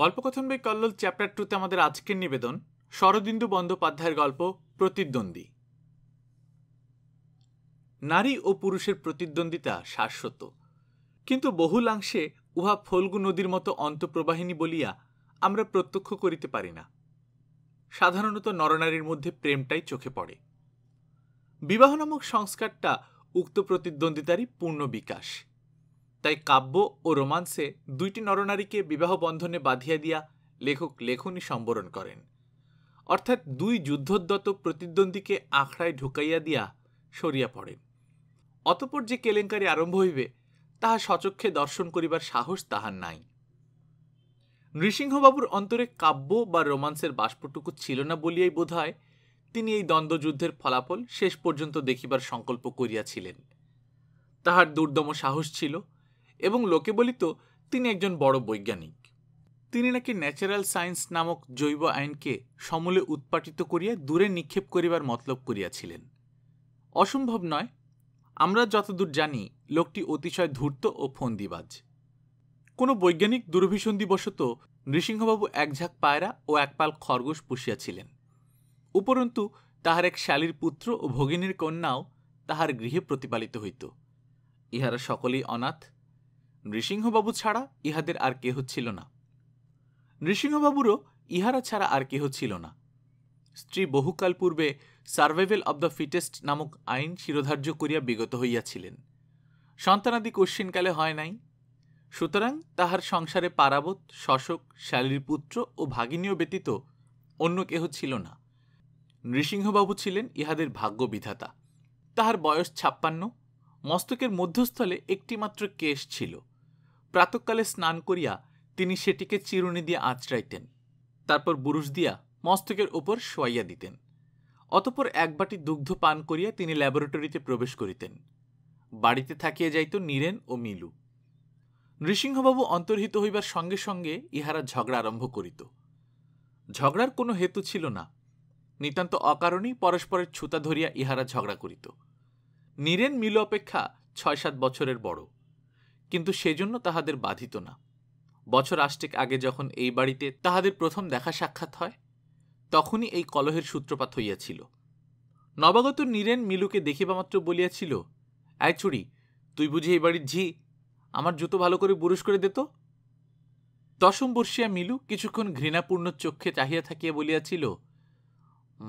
গল্পকথন বই কল্লোল চ্যাপ্টার টুতে আমাদের আজকের নিবেদন শরদিন্দু বন্দ্যোপাধ্যায়ের গল্প প্রতিদ্বন্দ্বী নারী ও পুরুষের প্রতিদ্বন্দ্বিতা শাশ্বত কিন্তু বহুলাংশে উহা ফল্গু নদীর মতো অন্তঃপ্রবাহিনী বলিয়া আমরা প্রত্যক্ষ করিতে পারি না সাধারণত নরনারীর মধ্যে প্রেমটাই চোখে পড়ে বিবাহ নামক সংস্কারটা উক্ত প্রতিদ্বন্দ্বিতারই পূর্ণ বিকাশ তাই কাব্য ও রোমান্সে দুইটি নরনারীকে বিবাহ বন্ধনে বাঁধিয়া দিয়া লেখক লেখনী সম্বরণ করেন অর্থাৎ দুই যুদ্ধোদ্দত প্রতিদ্বন্দ্বীকে আখড়ায় ঢুকাইয়া দিয়া সরিয়া পড়েন অতপর যে কেলেঙ্কারি আরম্ভ হইবে তাহা সচক্ষে দর্শন করিবার সাহস তাহার নাই নৃসিংহবাবুর অন্তরে কাব্য বা রোমান্সের বাষ্পটুকু ছিল না বলিয়াই বোধ হয় তিনি এই দ্বন্দ্বযুদ্ধের ফলাফল শেষ পর্যন্ত দেখিবার সংকল্প করিয়াছিলেন তাহার দুর্দম সাহস ছিল এবং লোকে বলিত তিনি একজন বড় বৈজ্ঞানিক তিনি নাকি ন্যাচারাল সায়েন্স নামক জৈব আইনকে সমূলে উৎপাটিত করিয়া দূরে নিক্ষেপ করিবার মতলব করিয়াছিলেন অসম্ভব নয় আমরা যতদূর জানি লোকটি অতিশয় ধূর্ত ও ফন্দিবাজ কোনো বৈজ্ঞানিক দুর্ভিসন্ধিবশত নৃসিংহবাবু একঝাঁক পায়রা ও একপাল খরগোশ পুষিয়াছিলেন উপরন্তু তাহার এক শালীর পুত্র ও ভগিনীর কন্যাও তাহার গৃহে প্রতিপালিত হইত ইহারা সকলেই অনাথ নৃসিংহবাবু ছাড়া ইহাদের আর কেহ ছিল না নৃসিংহবাবুরও ইহারা ছাড়া আর কেহ ছিল না স্ত্রী বহুকাল পূর্বে সার্ভাইভেল অব দ্য ফিটেস্ট নামক আইন শিরোধার্য করিয়া বিগত হইয়াছিলেন সন্তানাদি কশ্চিনকালে হয় নাই সুতরাং তাহার সংসারে পারাবত শশক শ্যালীর পুত্র ও ভাগিনীয় ব্যতীত অন্য কেহ ছিল না নৃসিংহবাবু ছিলেন ইহাদের ভাগ্য বিধাতা তাহার বয়স ছাপ্পান্ন মস্তকের মধ্যস্থলে একটিমাত্র কেশ ছিল প্রাতকালে স্নান করিয়া তিনি সেটিকে চিরুনি দিয়া আঁচড়াইতেন তারপর বুরুষ দিয়া মস্তকের ওপর শোয়াইয়া দিতেন অতপর এক বাটি দুগ্ধ পান করিয়া তিনি ল্যাবরেটরিতে প্রবেশ করিতেন বাড়িতে থাকিয়া যাইত নীরেন ও মিলু নৃসিংহবাবু অন্তর্হিত হইবার সঙ্গে সঙ্গে ইহারা ঝগড়া আরম্ভ করিত ঝগড়ার কোনো হেতু ছিল না নিতান্ত অকারণেই পরস্পরের ছুতা ধরিয়া ইহারা ঝগড়া করিত নীরেন মিলু অপেক্ষা ছয় সাত বছরের বড় কিন্তু সেজন্য তাহাদের বাধিত না বছর আষ্টেক আগে যখন এই বাড়িতে তাহাদের প্রথম দেখা সাক্ষাৎ হয় তখনই এই কলহের সূত্রপাত হইয়াছিল নবাগত নীরেন মিলুকে দেখিবামাত্র বলিয়াছিল আয় চুরি তুই বুঝি এই বাড়ির ঝি আমার জুতো ভালো করে বুরুষ করে দিত দশম বর্ষিয়া মিলু কিছুক্ষণ ঘৃণাপূর্ণ চক্ষে চাহিয়া থাকিয়া বলিয়াছিল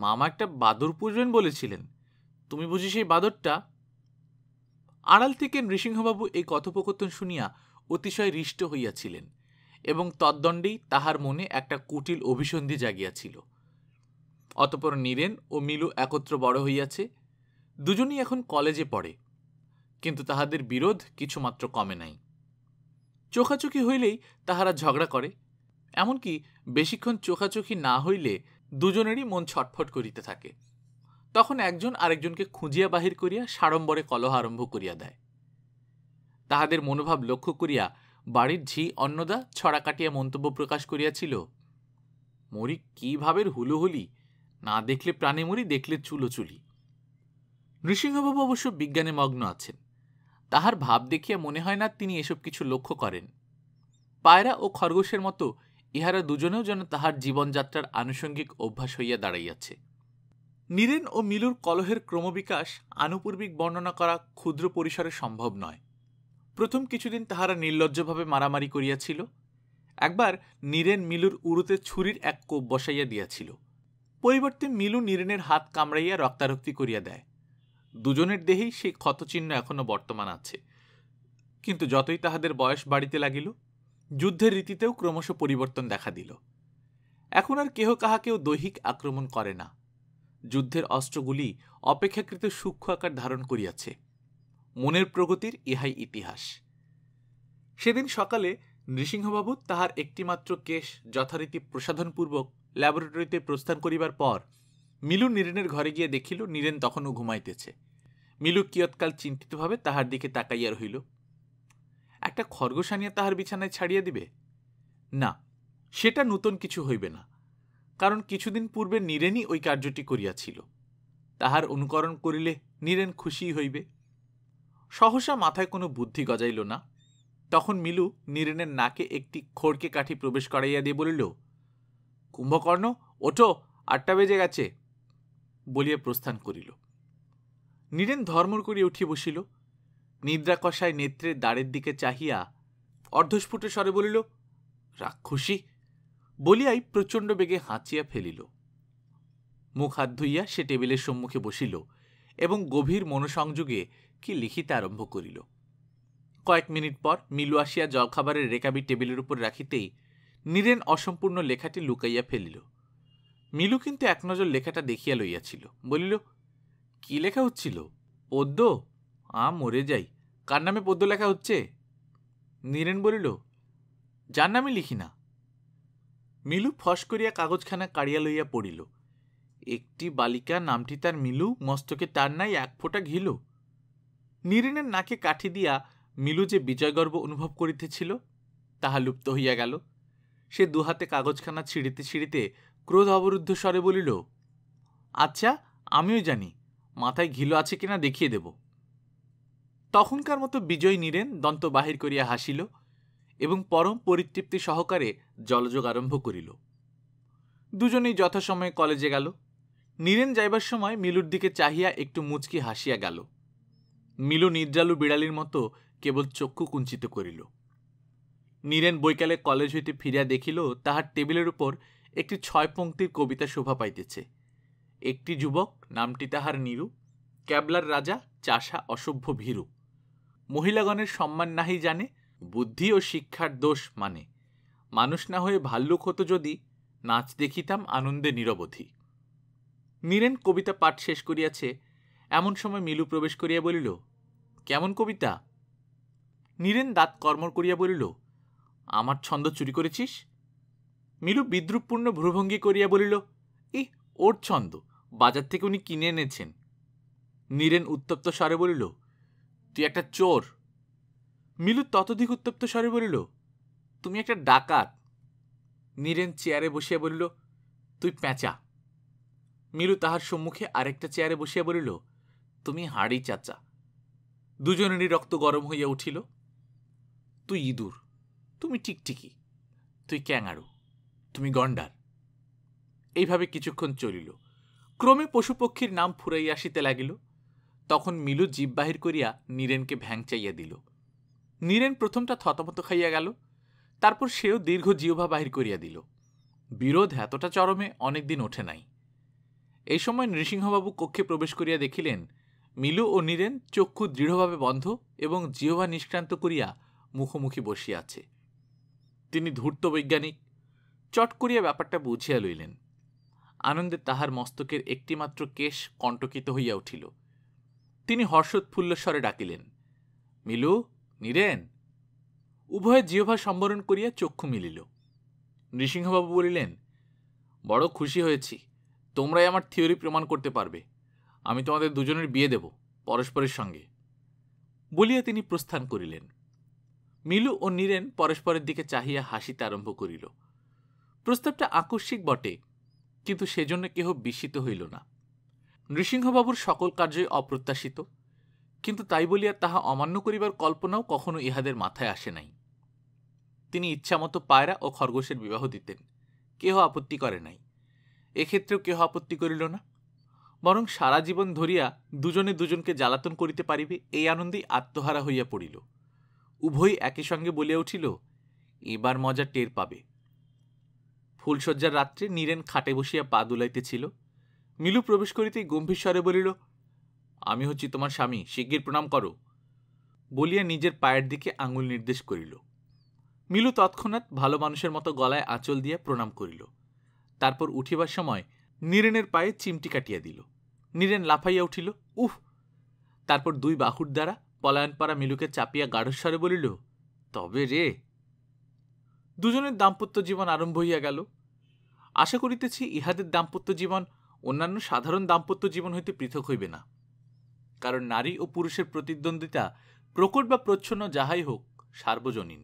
মামা একটা বাদর পুষবেন বলেছিলেন তুমি বুঝি সেই বাদরটা আড়াল থেকে নৃসিংহবাবু এই কথোপকথন শুনিয়া অতিশয় হৃষ্ট হইয়াছিলেন এবং তদ্দণ্ডেই তাহার মনে একটা কুটিল অভিসন্ধি জাগিয়াছিল অতপর নীরেন ও মিলু একত্র বড় হইয়াছে দুজনই এখন কলেজে পড়ে কিন্তু তাহাদের বিরোধ কিছুমাত্র কমে নাই চোখাচোখি হইলেই তাহারা ঝগড়া করে এমনকি বেশিক্ষণ চোখাচোখি না হইলে দুজনেরই মন ছটফট করিতে থাকে তখন একজন আরেকজনকে খুঁজিয়া বাহির করিয়া সাড়ম্বরে কলহ আরম্ভ করিয়া দেয় তাহাদের মনোভাব লক্ষ্য করিয়া বাড়ির ঝি অন্নদা ছড়া কাটিয়া মন্তব্য প্রকাশ করিয়াছিল মরি কী ভাবের হুলুহুলি না দেখলে প্রাণে মরি দেখলে চুলো চুলি নৃসিংহবাবু অবশ্য বিজ্ঞানে মগ্ন আছেন তাহার ভাব দেখিয়া মনে হয় না তিনি এসব কিছু লক্ষ্য করেন পায়রা ও খরগোশের মতো ইহারা দুজনেও যেন তাহার জীবনযাত্রার আনুষঙ্গিক অভ্যাস হইয়া দাঁড়াইয়াছে নীরেন ও মিলুর কলহের ক্রমবিকাশ আনুপূর্বিক বর্ণনা করা ক্ষুদ্র পরিসরে সম্ভব নয় প্রথম কিছুদিন তাহারা নির্লজ্জভাবে মারামারি করিয়াছিল একবার নীরেন মিলুর উরুতে ছুরির এক কোপ বসাইয়া দিয়াছিল পরিবর্তে মিলু নীরেনের হাত কামড়াইয়া রক্তারক্তি করিয়া দেয় দুজনের দেহেই সেই ক্ষতচিহ্ন এখনও বর্তমান আছে কিন্তু যতই তাহাদের বয়স বাড়িতে লাগিল যুদ্ধের রীতিতেও ক্রমশ পরিবর্তন দেখা দিল এখন আর কেহ কাহাকেও দৈহিক আক্রমণ করে না যুদ্ধের অস্ত্রগুলি অপেক্ষাকৃত সূক্ষ্ম আকার ধারণ করিয়াছে মনের প্রগতির ইহাই ইতিহাস সেদিন সকালে নৃসিংহবাবু তাহার একটিমাত্র কেশ যথারীতি প্রসাধনপূর্বক ল্যাবরেটরিতে প্রস্থান করিবার পর মিলু নীরেনের ঘরে গিয়ে দেখিল নীরেন তখনও ঘুমাইতেছে মিলু কিয়ৎকাল চিন্তিতভাবে তাহার দিকে তাকাইয়া রহিল একটা খরগোশ আনিয়া তাহার বিছানায় ছাড়িয়া দিবে না সেটা নূতন কিছু হইবে না কারণ কিছুদিন পূর্বে নীরেনই ওই কার্যটি করিয়াছিল তাহার অনুকরণ করিলে নীরেন খুশি হইবে সহসা মাথায় কোনো বুদ্ধি গজাইল না তখন মিলু নীরেনের নাকে একটি খড়কে কাঠি প্রবেশ করাইয়া দিয়ে বলিল কুম্ভকর্ণ ওঠো আটটা বেজে গেছে বলিয়া প্রস্থান করিল নীরেন ধর্মর করিয়া উঠিয়া বসিল নিদ্রাকষায় নেত্রের দ্বারের দিকে চাহিয়া অর্ধস্ফুট স্বরে বলিল রাক্ষসী বলিয়াই প্রচণ্ড বেগে হাঁচিয়া ফেলিল মুখ হাত ধুইয়া সে টেবিলের সম্মুখে বসিল এবং গভীর মনোসংযোগে কি লিখিতে আরম্ভ করিল কয়েক মিনিট পর মিলু আসিয়া জলখাবারের রেকাবি টেবিলের উপর রাখিতেই নীরেন অসম্পূর্ণ লেখাটি লুকাইয়া ফেলিল মিলু কিন্তু এক নজর লেখাটা দেখিয়া লইয়াছিল বলিল কি লেখা হচ্ছিল পদ্য আ মরে যাই কার নামে পদ্য লেখা হচ্ছে নীরেন বলিল যার নামে লিখি না মিলু ফস করিয়া কাগজখানা কাড়িয়া লইয়া পড়িল একটি বালিকা নামটি তার মিলু মস্তকে তার নাই এক ফোঁটা ঘিল নীরিনের নাকে কাঠি দিয়া মিলু যে বিজয়গর্ব অনুভব করিতেছিল তাহা লুপ্ত হইয়া গেল সে দুহাতে কাগজখানা ছিঁড়িতে ছিঁড়িতে ক্রোধ অবরুদ্ধ স্বরে বলিল আচ্ছা আমিও জানি মাথায় ঘিলো আছে কিনা দেখিয়ে দেব তখনকার মতো বিজয় নীরেন দন্ত বাহির করিয়া হাসিল এবং পরম পরিতৃপ্তি সহকারে জলযোগ আরম্ভ করিল দুজনেই যথাসময়ে কলেজে গেল নীরেন যাইবার সময় মিলুর দিকে চাহিয়া একটু মুচকি হাসিয়া গেল মিলু নিদ্রালু বিড়ালির মতো কেবল চক্ষু কুঞ্চিত করিল নীরেন বৈকালে কলেজ হইতে ফিরিয়া দেখিল তাহার টেবিলের উপর একটি ছয় পঙ্ক্তির কবিতা শোভা পাইতেছে একটি যুবক নামটি তাহার নীরু ক্যাবলার রাজা চাষা অসভ্য ভীরু মহিলাগণের সম্মান নাহি জানে বুদ্ধি ও শিক্ষার দোষ মানে মানুষ না হয়ে ভাল্লুক হতো যদি নাচ দেখিতাম আনন্দে নিরবধি নীরেন কবিতা পাঠ শেষ করিয়াছে এমন সময় মিলু প্রবেশ করিয়া বলিল কেমন কবিতা নীরেন দাঁত কর্মর করিয়া বলিল আমার ছন্দ চুরি করেছিস মিলু বিদ্রুপপূর্ণ ভ্রুভঙ্গি করিয়া বলিল ই ওর ছন্দ বাজার থেকে উনি কিনে এনেছেন নীরেন উত্তপ্ত স্বরে বলিল তুই একটা চোর মিলু ততধিক উত্তপ্ত স্বরে বলিল তুমি একটা ডাকাত নীরেন চেয়ারে বসিয়া বলিল তুই প্যাঁচা মিলু তাহার সম্মুখে আরেকটা চেয়ারে বসিয়া বলিল তুমি হাড়ি চাচা দুজনেরই রক্ত গরম হইয়া উঠিল তুই ইঁদুর তুমি ঠিকঠিকই তুই ক্যাঙারু তুমি গন্ডার এইভাবে কিছুক্ষণ চলিল ক্রমে পশুপক্ষীর নাম ফুরাইয়া আসিতে লাগিল তখন মিলু জীব বাহির করিয়া নীরেনকে ভ্যাং চাইয়া দিল নীরেন প্রথমটা থতমত খাইয়া গেল তারপর সেও দীর্ঘ জিহ্বা বাহির করিয়া দিল বিরোধ এতটা চরমে অনেকদিন ওঠে নাই এই সময় নৃসিংহবাবু কক্ষে প্রবেশ করিয়া দেখিলেন মিলু ও নীরেন চক্ষু দৃঢ়ভাবে বন্ধ এবং জিহ্বা নিষ্ক্রান্ত করিয়া মুখোমুখি বসিয়াছে তিনি ধূর্ত বৈজ্ঞানিক চট করিয়া ব্যাপারটা বুঝিয়া লইলেন আনন্দে তাহার মস্তকের একটিমাত্র কেশ কণ্টকিত হইয়া উঠিল তিনি হর্ষোৎফুল্ল স্বরে ডাকিলেন মিলু নীরেন উভয়ে জিহ্বা সম্বরণ করিয়া চক্ষু মিলিল নৃসিংহবাবু বলিলেন বড় খুশি হয়েছি তোমরাই আমার থিওরি প্রমাণ করতে পারবে আমি তোমাদের দুজনের বিয়ে দেব পরস্পরের সঙ্গে বলিয়া তিনি প্রস্থান করিলেন মিলু ও নীরেন পরস্পরের দিকে চাহিয়া হাসিতে আরম্ভ করিল প্রস্তাবটা আকস্মিক বটে কিন্তু সেজন্য কেহ বিস্মিত হইল না নৃসিংহবাবুর সকল কার্যই অপ্রত্যাশিত কিন্তু তাই বলিয়া তাহা অমান্য করিবার কল্পনাও কখনো ইহাদের মাথায় আসে নাই তিনি ইচ্ছামতো পায়রা ও খরগোশের বিবাহ দিতেন কেহ আপত্তি করে নাই এক্ষেত্রেও কেহ আপত্তি করিল না বরং সারা জীবন ধরিয়া দুজনে দুজনকে জ্বালাতন করিতে পারিবে এই আনন্দেই আত্মহারা হইয়া পড়িল উভয় একই সঙ্গে বলিয়া উঠিল এবার মজা টের পাবে ফুলশয্যার রাত্রে নীরেন খাটে বসিয়া পা দুলাইতেছিল মিলু প্রবেশ করিতেই গম্ভীর স্বরে বলিল আমি হচ্ছি তোমার স্বামী শিগগির প্রণাম করো বলিয়া নিজের পায়ের দিকে আঙুল নির্দেশ করিল মিলু তৎক্ষণাৎ ভালো মানুষের মতো গলায় আঁচল দিয়া প্রণাম করিল তারপর উঠিবার সময় নীরেনের পায়ে চিমটি কাটিয়া দিল নীরেন লাফাইয়া উঠিল উহ তারপর দুই বাহুর দ্বারা পলায়নপাড়া মিলুকে চাপিয়া গাঢ়স্বরে বলিল তবে রে দুজনের দাম্পত্য জীবন আরম্ভ হইয়া গেল আশা করিতেছি ইহাদের দাম্পত্য জীবন অন্যান্য সাধারণ দাম্পত্য জীবন হইতে পৃথক হইবে না কারণ নারী ও পুরুষের প্রতিদ্বন্দ্বিতা প্রকট বা প্রচ্ছন্ন যাহাই হোক সার্বজনীন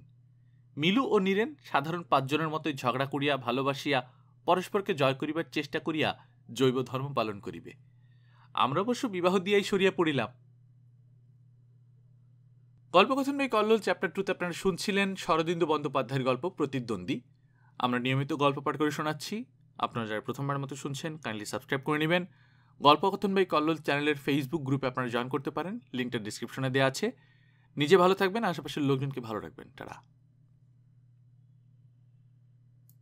মিলু ও নীরেন সাধারণ পাঁচজনের মতোই ঝগড়া করিয়া ভালোবাসিয়া পরস্পরকে জয় করিবার চেষ্টা করিয়া জৈব ধর্ম পালন করিবে আমরা অবশ্য বিবাহ দিয়াই সরিয়া পড়িলাম গল্পকথন নয় কল্লোল চ্যাপ্টার টুতে আপনারা শুনছিলেন শরদিন্দু বন্দ্যোপাধ্যায়ের গল্প প্রতিদ্বন্দ্বী আমরা নিয়মিত গল্প পাঠ করে শোনাচ্ছি আপনারা যারা প্রথমবার মতো শুনছেন কাইন্ডলি সাবস্ক্রাইব করে নেবেন গল্পকথন বাই কল্লোল চ্যানেলের ফেসবুক গ্রুপে আপনারা জয়েন করতে পারেন লিঙ্কটা ডিসক্রিপশনে দেওয়া আছে নিজে ভালো থাকবেন আশেপাশের লোকজনকে ভালো রাখবেন তারা